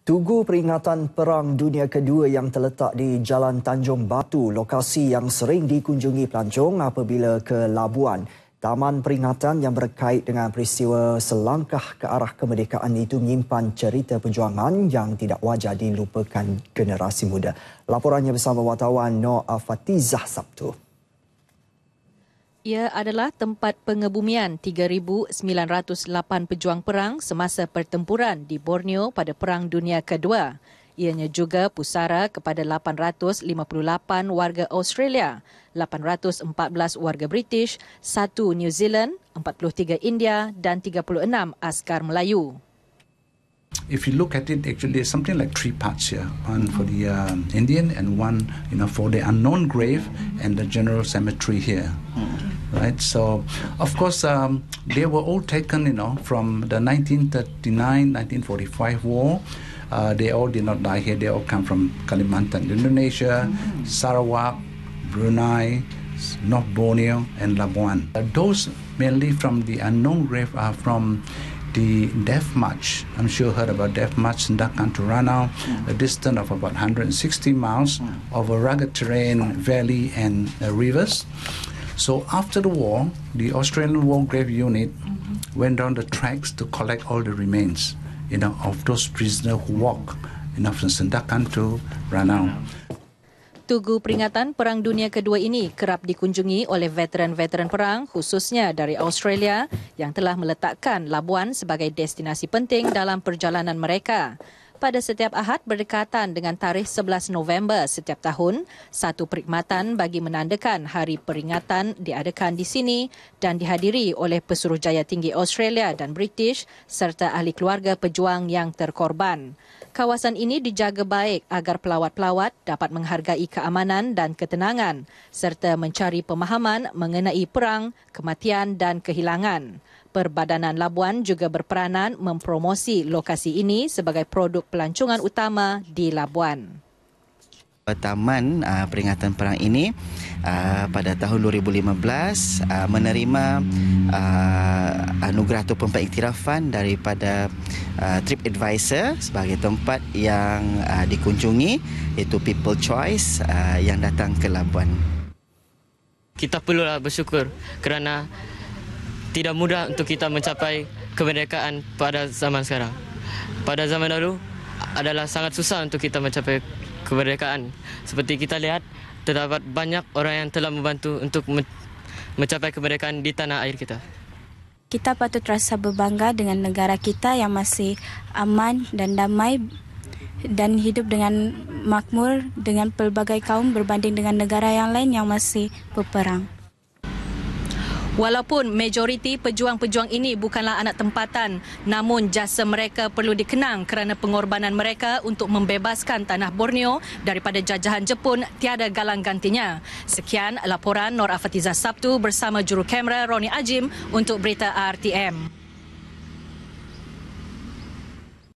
Tugu peringatan Perang Dunia Kedua yang terletak di Jalan Tanjung Batu, lokasi yang sering dikunjungi pelancong apabila ke Labuan. Taman peringatan yang berkait dengan peristiwa selangkah ke arah kemerdekaan itu menyimpan cerita perjuangan yang tidak wajar dilupakan generasi muda. Laporannya bersama wartawan Noa Fatizah Sabtu ia adalah tempat pengebumian 3,908 pejuang perang semasa pertempuran di Borneo pada Perang Dunia Kedua. Ianya juga pusara kepada 858 warga Australia, 814 warga British, 1 New Zealand, 43 India dan 36 askar Melayu. If you look at it, actually, there's something like three parts here: one for the um, Indian and one, you know, for the unknown grave and the general cemetery here. Hmm. right? So, of course, um, they were all taken, you know, from the 1939-1945 war. Uh, they all did not die here. They all come from Kalimantan, Indonesia, mm-hmm. Sarawak, Brunei, North Borneo, and Labuan. Uh, those mainly from the unknown grave are uh, from the death march. I'm sure you heard about death march in Dakar to Ranau, mm. a distance of about 160 miles mm. over rugged terrain, valley, and uh, rivers. So after the war, the Australian War Grave Unit mm-hmm. went down the tracks to collect all the remains, you know, of those prisoners who walked, you know, from Sendakan to Ranau. Tugu peringatan Perang Dunia Kedua ini kerap dikunjungi oleh veteran-veteran perang khususnya dari Australia yang telah meletakkan Labuan sebagai destinasi penting dalam perjalanan mereka pada setiap Ahad berdekatan dengan tarikh 11 November setiap tahun, satu perkhidmatan bagi menandakan hari peringatan diadakan di sini dan dihadiri oleh Pesuruhjaya Tinggi Australia dan British serta ahli keluarga pejuang yang terkorban. Kawasan ini dijaga baik agar pelawat-pelawat dapat menghargai keamanan dan ketenangan serta mencari pemahaman mengenai perang, kematian dan kehilangan. Perbadanan Labuan juga berperanan mempromosi lokasi ini sebagai produk pelancongan utama di Labuan. Taman uh, Peringatan Perang ini uh, pada tahun 2015 uh, ah, menerima uh, anugerah ataupun pengiktirafan daripada uh, Trip Advisor sebagai tempat yang uh, dikunjungi itu People Choice uh, yang datang ke Labuan. Kita perlu bersyukur kerana tidak mudah untuk kita mencapai kemerdekaan pada zaman sekarang. Pada zaman dahulu adalah sangat susah untuk kita mencapai kemerdekaan. Seperti kita lihat, terdapat banyak orang yang telah membantu untuk mencapai kemerdekaan di tanah air kita. Kita patut rasa berbangga dengan negara kita yang masih aman dan damai dan hidup dengan makmur dengan pelbagai kaum berbanding dengan negara yang lain yang masih berperang. Walaupun majoriti pejuang-pejuang ini bukanlah anak tempatan, namun jasa mereka perlu dikenang kerana pengorbanan mereka untuk membebaskan tanah Borneo daripada jajahan Jepun tiada galang gantinya. Sekian laporan Nor Afatiza Sabtu bersama juru kamera Roni Ajim untuk berita RTM.